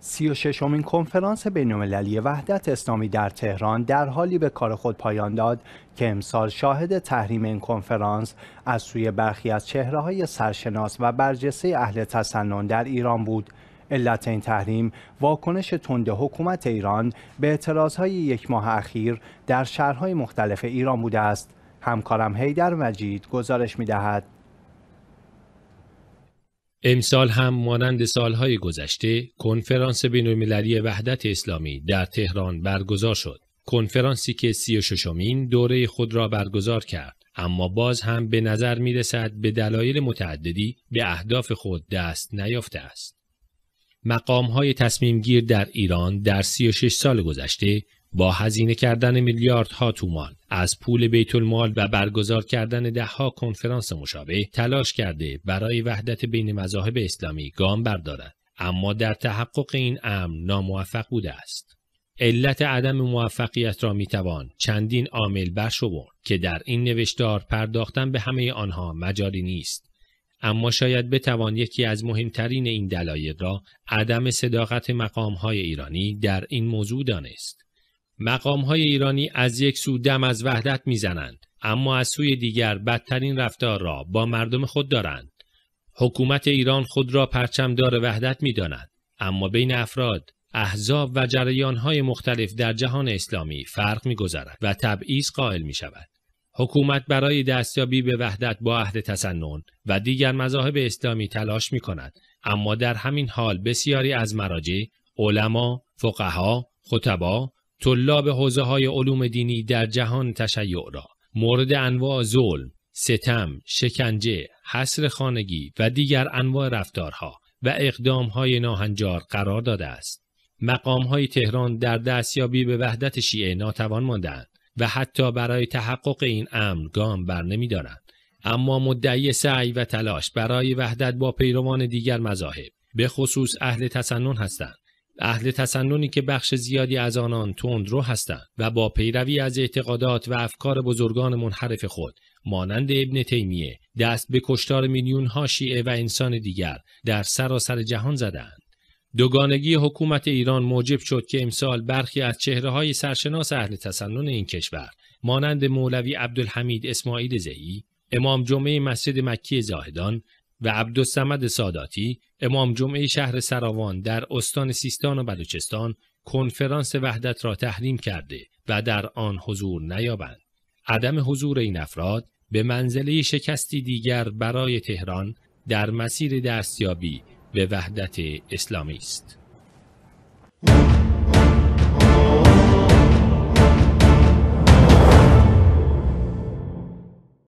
سی و کنفرانس بینالمللی وحدت اسلامی در تهران در حالی به کار خود پایان داد که امسال شاهد تحریم این کنفرانس از سوی برخی از چهره های سرشناس و برجسته اهل تسنن در ایران بود علت این تحریم واکنش تند حکومت ایران به اعتراضهای یک ماه اخیر در شهرهای مختلف ایران بوده است همکارم هیدر مجید گزارش می دهد امسال هم مانند سالهای گذشته کنفرانس بینالمللی وحدت اسلامی در تهران برگزار شد. کنفرانسی که سی و ششمین دوره خود را برگزار کرد. اما باز هم به نظر می رسد به دلایل متعددی به اهداف خود دست نیافته است. مقام های تصمیم گیر در ایران در 36 سال گذشته با هزینه کردن میلیاردها تومان از پول بیت المال و برگزار کردن دهها کنفرانس مشابه تلاش کرده برای وحدت بین مذاهب اسلامی گام بردارد اما در تحقق این امر ناموفق بوده است علت عدم موفقیت را توان چندین عامل برشمرد که در این نوشتار پرداختن به همه آنها مجاری نیست اما شاید بتوان یکی از مهمترین این دلایل را عدم صداقت های ایرانی در این موضوع دانست. های ایرانی از یک سو دم از وحدت میزنند اما از سوی دیگر بدترین رفتار را با مردم خود دارند. حکومت ایران خود را پرچمدار وحدت می دانند، اما بین افراد، احزاب و های مختلف در جهان اسلامی فرق می گذارد و تبعیض قائل می شود. حکومت برای دستیابی به وحدت با عهد تسنن و دیگر مذاهب اسلامی تلاش می کند اما در همین حال بسیاری از مراجع علما فقها خطبا طلاب حوزه های علوم دینی در جهان تشیع را مورد انواع ظلم ستم شکنجه حصر خانگی و دیگر انواع رفتارها و اقدامهای ناهنجار قرار داده است مقام های تهران در دستیابی به وحدت شیعه ناتوان ماندند و حتی برای تحقق این امر گام بر نمیدارند اما مدعی سعی و تلاش برای وحدت با پیروان دیگر مذاهب به خصوص اهل تسنن هستند اهل تسننی که بخش زیادی از آنان تندرو هستند و با پیروی از اعتقادات و افکار بزرگان منحرف خود مانند ابن تیمیه دست به کشتار میلیون ها شیعه و انسان دیگر در سراسر جهان زدند دوگانگی حکومت ایران موجب شد که امسال برخی از چهره های سرشناس اهل تسنن این کشور مانند مولوی عبدالحمید اسماعیل زهی، امام جمعه مسجد مکی زاهدان و عبدالسمد ساداتی، امام جمعه شهر سراوان در استان سیستان و بلوچستان کنفرانس وحدت را تحریم کرده و در آن حضور نیابند. عدم حضور این افراد به منزله شکستی دیگر برای تهران در مسیر دستیابی به وحدت اسلامی است